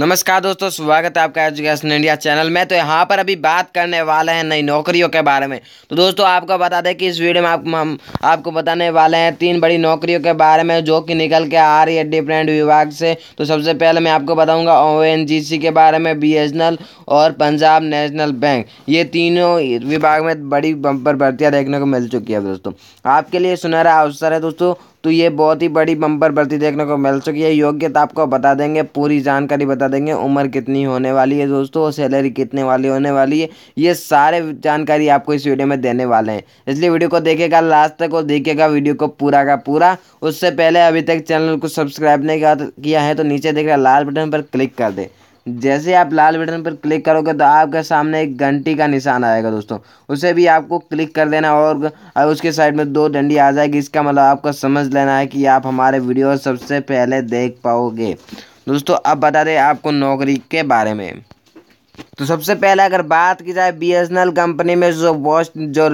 नमस्कार दोस्तों स्वागत है आपका एजुकेशन इंडिया चैनल में तो यहाँ पर अभी बात करने वाले हैं नई नौकरियों के बारे में तो दोस्तों आपको बता दें कि इस वीडियो में आप हम आपको बताने वाले हैं तीन बड़ी नौकरियों के बारे में जो कि निकल के आ रही है डिफरेंट विभाग से तो सबसे पहले मैं आपको बताऊँगा ओ के बारे में बी और पंजाब नेशनल बैंक ये तीनों विभाग में बड़ी बंपर भर्तियाँ देखने को मिल चुकी है दोस्तों आपके लिए सुनहरा अवसर है दोस्तों तो ये बहुत ही बड़ी बम्पर भर्ती देखने को मिल चुकी है योग्यता तो आपको बता देंगे पूरी जानकारी बता देंगे उम्र कितनी होने वाली है दोस्तों सैलरी कितने वाली होने वाली है ये सारे जानकारी आपको इस वीडियो में देने वाले हैं इसलिए वीडियो को देखेगा लास्ट तक और देखेगा वीडियो को पूरा का पूरा उससे पहले अभी तक चैनल को सब्सक्राइब नहीं किया है तो नीचे देख लाल बटन पर क्लिक कर दें जैसे आप लाल बटन पर क्लिक करोगे तो आपके सामने एक घंटी का निशान आएगा दोस्तों उसे भी आपको क्लिक कर देना और, और उसके साइड में दो डंडी आ जाएगी इसका मतलब आपको समझ लेना है कि आप हमारे वीडियो सबसे पहले देख पाओगे दोस्तों अब बता दें आपको नौकरी के बारे में तो सबसे पहले अगर बात की जाए B S N L company में जो पोस्ट जो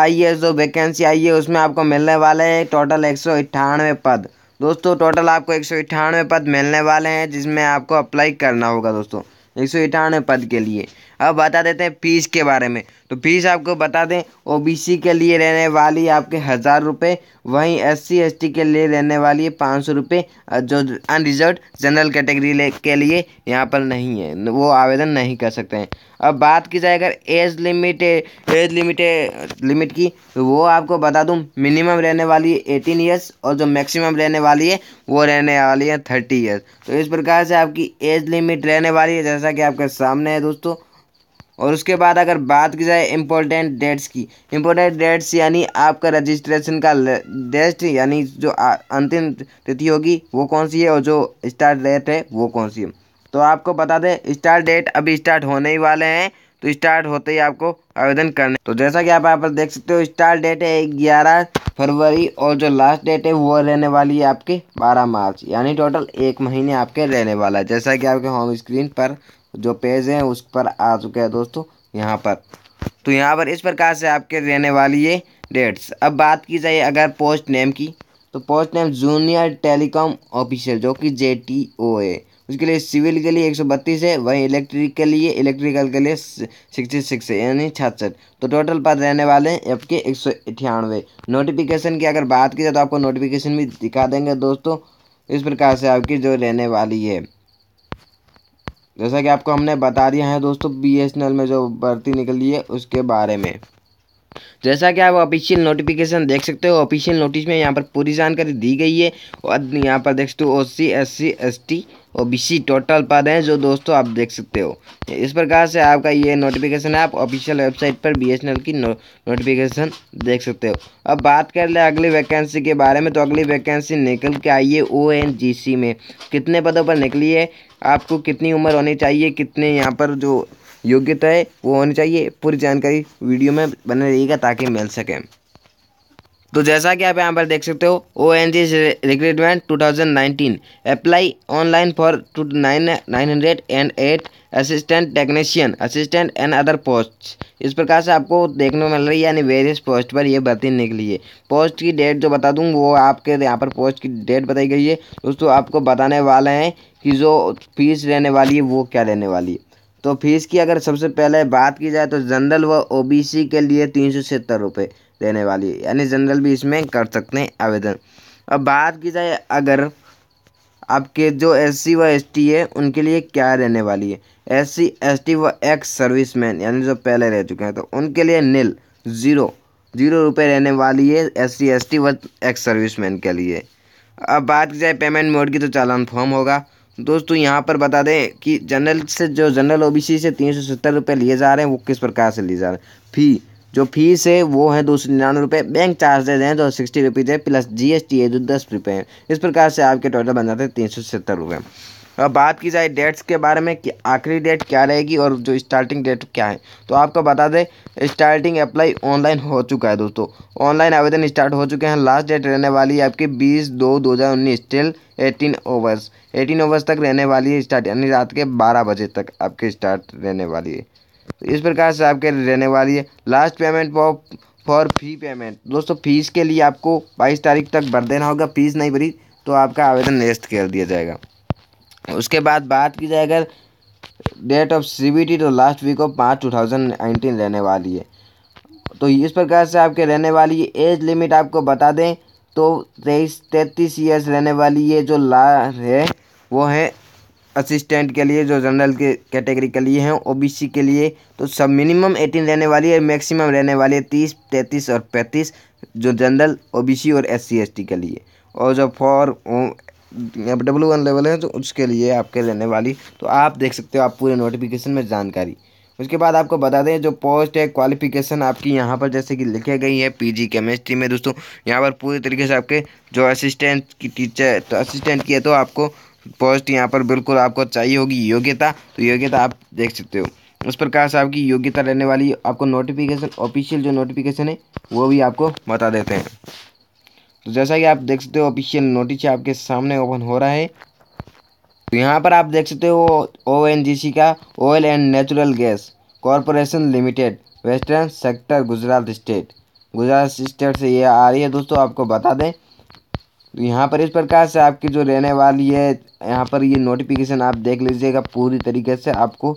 आई है जो वैकेंसी आई है उसमें आपको मिलने वाले हैं टोटल एक सौ अट्ठानवे पद दोस्तों टोटल आपको एक सौ पद मिलने वाले हैं जिसमें आपको अप्लाई करना होगा दोस्तों एक सौ पद के लिए अब बता देते हैं फीस के बारे में तो फीस आपको बता दें ओबीसी के लिए रहने वाली आपके हज़ार रुपये वहीं एस सी के लिए रहने वाली है पाँच सौ रुपये जो अनरिजर्व जनरल कैटेगरी के लिए यहाँ पर नहीं है वो आवेदन नहीं कर सकते हैं अब बात की जाए अगर age limit age limit limit की तो वो आपको बता दूँ मिनिमम रहने वाली है एटीन ईयर्स और जो मैक्सिमम रहने वाली है वो रहने वाली है थर्टी ईयर्स तो इस प्रकार से आपकी एज लिमिट रहने वाली है जैसा कि आपके सामने है दोस्तों और उसके बाद अगर बात की जाए इम्पोर्टेंट डेट्स की इम्पोर्टेंट डेट्स यानी आपका रजिस्ट्रेशन का डेट यानी जो अंतिम तिथि होगी वो कौन सी है और जो स्टार्ट डेट है वो कौन सी है तो आपको बता दें स्टार्ट डेट अभी स्टार्ट होने ही वाले हैं तो स्टार्ट होते ही आपको आवेदन करने तो जैसा कि आप यहाँ पर देख सकते हो स्टार्ट डेट है ग्यारह फरवरी और जो लास्ट डेट है वो रहने वाली है आपके बारह मार्च यानी टोटल एक महीने आपके रहने वाला है जैसा कि आपके होम स्क्रीन पर जो पेज है उस पर आ चुका है दोस्तों यहाँ पर तो यहाँ पर इस प्रकार से आपके रहने वाली ये डेट्स अब बात की जाए अगर पोस्ट नेम की तो post name junior telecom officer जो कि जे टी ओ है उसके लिए सिविल के लिए एक सौ बत्तीस है वहीं इलेक्ट्रिक के लिए इलेक्ट्रिकल के लिए सिक्सटी सिक्स है यानी छियासठ तो टोटल पद रहने वाले हैं आपके एक सौ अठानवे नोटिफिकेशन की अगर बात की जाए तो आपको नोटिफिकेशन भी दिखा देंगे दोस्तों इस प्रकार से आपकी जो रहने वाली है जैसा कि आपको हमने बता दिया है दोस्तों बी में जो भर्ती निकली है उसके बारे में जैसा कि आप ऑफिशियल नोटिफिकेशन देख सकते हो ऑफिशियल नोटिस में यहाँ पर पूरी जानकारी दी गई है और यहाँ पर देख सकते हो O C S C S T O total पद हैं जो दोस्तों आप देख सकते हो इस प्रकार से आपका ये नोटिफिकेशन है आप ऑफिशियल वेबसाइट पर बी की नो, नोटिफिकेशन देख सकते हो अब बात कर ले अगली वैकेंसी के बारे में तो अगली वैकेंसी निकल के आई है ओ में कितने पदों पर निकली है आपको कितनी उम्र होनी चाहिए कितने यहाँ पर जो योग्यता है वो होनी चाहिए पूरी जानकारी वीडियो में बने रहिएगा ताकि मिल सकें तो जैसा कि आप यहाँ पर देख सकते हो O N G recruitment two thousand nineteen apply online for two nine nine hundred and eight assistant technician assistant and other post इस प्रकार से आपको देखने को मिल रही है यानी वेरियस पोस्ट पर ये भर्ती निकली है पोस्ट की डेट जो बता दूँ वो आपके यहाँ पर पोस्ट की डेट बताई गई है दोस्तों आपको बताने वाले हैं कि जो फीस रहने वाली है वो क्या रहने वाली है तो फीस की अगर सबसे पहले बात की जाए तो जनरल व ओबीसी के लिए तीन सौ सत्तर रुपये देने वाली है यानी जनरल भी इसमें कर सकते हैं आवेदन अब बात की जाए अगर आपके जो एस सी व एस टी है उनके लिए क्या रहने वाली है एस सी एस टी व एक्स सर्विस मैन यानी जो पहले रह चुके हैं तो उनके लिए नील ज़ीरो जीरो रुपये रहने वाली है एस सी एस टी व एक्स सर्विस मैन के लिए अब बात की जाए पेमेंट मोड की तो चालान फॉर्म होगा दोस्तों यहाँ पर बता दें कि जनरल से जो जनरल ओबीसी से तीन सौ सत्तर रुपये लिए जा रहे हैं वो किस प्रकार से लिए जा रहे हैं फी जो फीस है वो है दो सौ निन्यानवे रुपये बैंक चार्जेज हैं जो सिक्सटी रुपीज़ है प्लस जी एस टी है जो दस रुपये हैं इस प्रकार से आपके टोटल बन जाते हैं तीन सौ सत्तर रुपये अब बात की जाए डेट्स के बारे में कि आखिरी डेट क्या रहेगी और जो स्टार्टिंग डेट क्या है तो आपको बता दें स्टार्टिंग अप्लाई ऑनलाइन हो चुका है दोस्तों ऑनलाइन आवेदन स्टार्ट हो चुके हैं लास्ट डेट रहने वाली है आपकी बीस दो दो हज़ार उन्नीस till eighteen overs eighteen overs तक रहने वाली है स्टार्ट यानी रात के बारह बजे तक आपकी स्टार्ट रहने वाली है तो इस प्रकार से आपके रहने वाली है last payment for for fee payment दोस्तों फीस के लिए आपको बाईस तारीख तक भर देना होगा फीस नहीं भरी तो आपका आवेदन निरस्त कर दिया जाएगा उसके बाद बात की जाए अगर डेट ऑफ सी तो last week of March two thousand nineteen रहने वाली है तो इस प्रकार से आपके रहने वाली एज लिमिट आपको बता दें तो तेईस तैंतीस ईयर्स रहने वाली ये जो ला है वो है असिस्टेंट के लिए जो जनरल के कैटेगरी के लिए हैं ओबीसी के लिए तो सब मिनिमम एटीन रहने वाली है मैक्सिमम रहने वाली है तीस तैंतीस और पैंतीस जो जनरल ओबीसी और एस सी के लिए और जो फॉर डब्ल्यू वन लेवल है तो उसके लिए आपके रहने वाली तो आप देख सकते हो आप पूरे नोटिफिकेशन में जानकारी उसके बाद आपको बता दें जो पोस्ट है क्वालिफिकेशन आपकी यहाँ पर जैसे कि लिखे गई है पीजी केमिस्ट्री में दोस्तों यहाँ पर पूरी तरीके से आपके जो असिस्टेंट की टीचर तो असिस्टेंट की है तो आपको पोस्ट यहाँ पर बिल्कुल आपको चाहिए होगी योग्यता तो योग्यता आप देख सकते हो उस प्रकार से आपकी योग्यता रहने वाली आपको नोटिफिकेशन ऑफिशियल जो नोटिफिकेशन है वो भी आपको बता देते हैं तो जैसा कि आप देख सकते हो ऑफिशियल नोटिस आपके सामने ओपन हो रहा है तो यहाँ पर आप देख सकते हो ओ एन जी सी का oil and natural gas corporation limited western sector Gujarat state Gujarat state से ये आ रही है दोस्तों आपको बता दें तो यहाँ पर इस प्रकार से आपकी जो रहने वाली है यहाँ पर ये नोटिफिकेशन आप देख लीजिएगा पूरी तरीके से आपको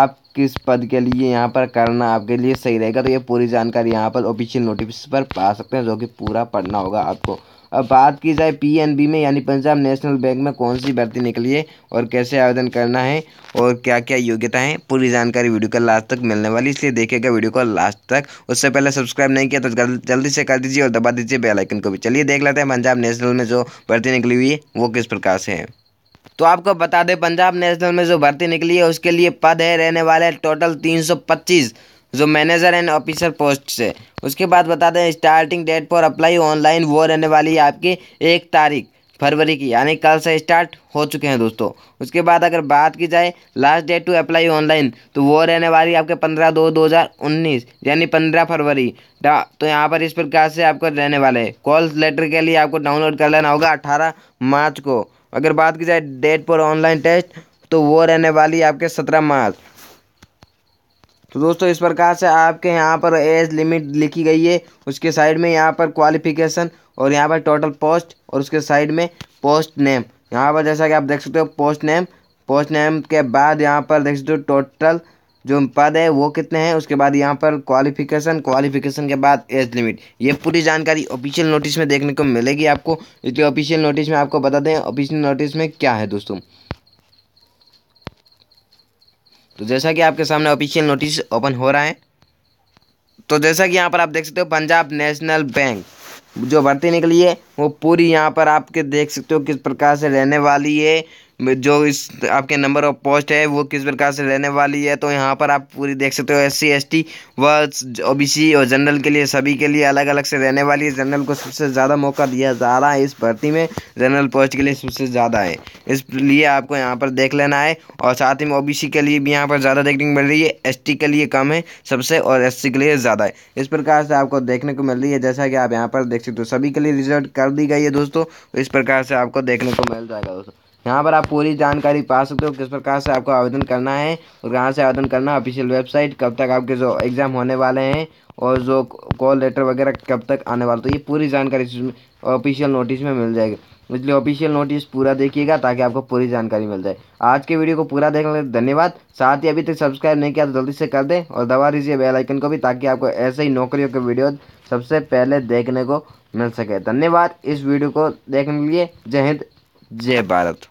आप किस पद के लिए यहाँ पर करना आपके लिए सही रहेगा तो ये पूरी जानकारी यहाँ पर ऑफिशियल नोटिफिकेशन पर पा सकते हैं जो कि पूरा पढ़ना होगा आपको अब बात की जाए पीएनबी में यानी पंजाब नेशनल बैंक में कौन सी भर्ती निकली है और कैसे आवेदन करना है और क्या क्या योग्यता है पूरी जानकारी वीडियो का लास्ट तक मिलने वाली इसलिए देखेगा वीडियो को लास्ट तक उससे पहले सब्सक्राइब नहीं किया तो जल्दी से कर दीजिए और दबा दीजिए बेलाइकन को भी चलिए देख लेते हैं पंजाब नेशनल में जो भर्ती निकली हुई है वो किस प्रकार से है तो आपको बता दें पंजाब नेशनल में जो भर्ती निकली है उसके लिए पद है रहने वाले टोटल तीन सौ पच्चीस जो मैनेजर एंड ऑफिसर पोस्ट से उसके बाद बता दें स्टार्टिंग डेट पर अप्लाई ऑनलाइन वो रहने वाली है आपकी एक तारीख फरवरी की यानी कल से स्टार्ट हो चुके हैं दोस्तों उसके बाद अगर बात की जाए last date to apply online तो वो रहने वाली आपके पंद्रह दो दो हज़ार उन्नीस यानी पंद्रह फरवरी तो यहाँ पर इस प्रकार से आपको रहने वाले हैं कॉल लेटर के लिए आपको डाउनलोड कर लेना होगा अठारह मार्च को अगर बात की जाए डेट पर ऑनलाइन टेस्ट तो वो रहने वाली आपके सत्रह मार्च तो दोस्तों इस प्रकार से आपके यहाँ पर एज लिमिट लिखी गई है उसके साइड में यहाँ पर क्वालिफिकेशन और यहाँ पर टोटल पोस्ट और उसके साइड में पोस्ट नेम यहाँ पर जैसा कि आप देख सकते हो पोस्ट नेम पोस्ट नेम के बाद यहाँ पर देख सकते हो टोटल जो पद है वो कितने हैं उसके बाद यहाँ पर क्वालिफिकेशन क्वालिफिकेशन के बाद एज लिमिट ये पूरी जानकारी ऑफिशियल नोटिस में देखने को मिलेगी आपको इसलिए ऑफिशियल नोटिस में आपको बता दें ऑफिशियल नोटिस में क्या है दोस्तों तो जैसा कि आपके सामने ऑफिशियल नोटिस ओपन हो रहा है तो जैसा कि यहाँ पर आप देख सकते हो पंजाब नेशनल बैंक जो भर्ती निकली है वो पूरी यहाँ पर आपके देख सकते हो किस प्रकार से रहने वाली है जो इस आपके नंबर ऑफ पोस्ट है वो किस प्रकार से रहने वाली है तो यहाँ पर आप पूरी देख सकते हो एस सी एस टी व ओ बी सी और जनरल के लिए सभी के लिए अलग अलग से रहने वाली है जनरल को सबसे ज़्यादा मौका दिया जा रहा है इस भर्ती में जनरल पोस्ट के लिए सबसे ज़्यादा है इसलिए आपको यहाँ पर देख लेना है और साथ ही में ओ बी सी के लिए भी यहाँ पर ज़्यादा देखने को मिल रही है एस टी के लिए कम है सबसे और एस सी के लिए ज़्यादा है इस प्रकार से आपको देखने को मिल रही है जैसा कि आप यहाँ पर देख सकते हो सभी के लिए रिजल्ट कर दी गई है दोस्तों इस प्रकार से आपको देखने को मिल जाएगा दोस्तों यहाँ पर आप पूरी जानकारी पा सकते हो किस प्रकार से आपको आवेदन करना है और कहाँ से आवेदन करना है ऑफिशियल वेबसाइट कब तक आपके जो एग्ज़ाम होने वाले हैं और जो कॉल लेटर वगैरह कब तक आने वाला तो ये पूरी जानकारी ऑफिशियल नोटिस में मिल जाएगी इसलिए ऑफिशियल नोटिस पूरा देखिएगा ताकि आपको पूरी जानकारी मिल जाए आज के वीडियो को पूरा देखने के धन्यवाद साथ ही अभी तक सब्सक्राइब नहीं किया तो जल्दी से कर दें और दबा दीजिए बेल आइकन को भी ताकि आपको ऐसे ही नौकरियों के वीडियो सबसे पहले देखने को मिल सके धन्यवाद इस वीडियो को देखने के लिए जय हिंद Zé Barato.